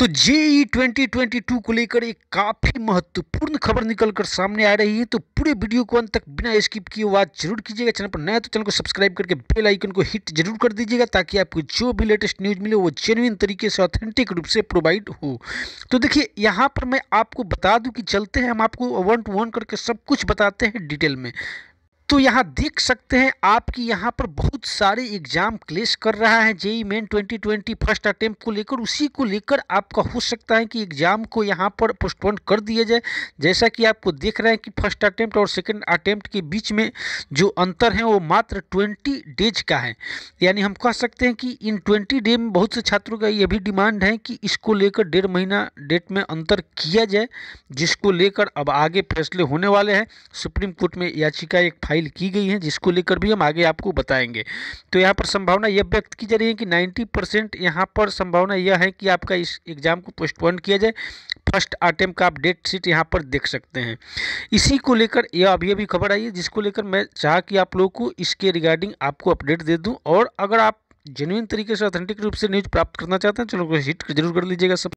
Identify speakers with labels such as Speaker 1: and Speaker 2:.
Speaker 1: तो जेई 2022 को लेकर एक काफ़ी महत्वपूर्ण खबर निकलकर सामने आ रही है तो पूरे वीडियो को अंत तक बिना स्किप किए आवाज जरूर कीजिएगा चैनल पर नया तो चैनल को सब्सक्राइब करके बेल आइकन को हिट जरूर कर दीजिएगा ताकि आपको जो भी लेटेस्ट न्यूज़ मिले वो जेनुइन तरीके से ऑथेंटिक रूप से प्रोवाइड हो तो देखिए यहाँ पर मैं आपको बता दूँ कि चलते हैं हम आपको वन टू वन करके सब कुछ बताते हैं डिटेल में तो यहाँ देख सकते हैं आपकी यहाँ पर बहुत बहुत सारे एग्जाम क्लेश कर रहा है जेई मेन 2020 फर्स्ट अटेम्प्ट को लेकर उसी को लेकर आपका हो सकता है कि एग्जाम को यहाँ पर पोस्टपोन कर दिया जाए जैसा कि आपको देख रहे हैं कि फर्स्ट अटेम्प्ट और सेकंड अटेम्प्ट के बीच में जो अंतर है वो मात्र 20 डेज का है यानी हम कह सकते हैं कि इन ट्वेंटी डे में बहुत से छात्रों का ये भी डिमांड है कि इसको लेकर डेढ़ महीना डेट में अंतर किया जाए जिसको लेकर अब आगे फैसले होने वाले हैं सुप्रीम कोर्ट में याचिका एक फाइल की गई है जिसको लेकर भी हम आगे आपको बताएंगे तो यहाँ पर संभावना यह व्यक्त की जा रही है कि 90 परसेंट यहाँ पर संभावना यह है कि आपका इस एग्ज़ाम को पोस्टपोन किया जाए फर्स्ट अटैम्प का आप डेट शीट यहाँ पर देख सकते हैं इसी को लेकर यह अभी अभी खबर आई है जिसको लेकर मैं चाह कि आप लोगों को इसके रिगार्डिंग आपको अपडेट दे दूँ और अगर आप जेन्यून तरीके से ऑथेंटिक रूप से न्यूज़ प्राप्त करना चाहते हैं चैनल को हिट जरूर कर लीजिएगा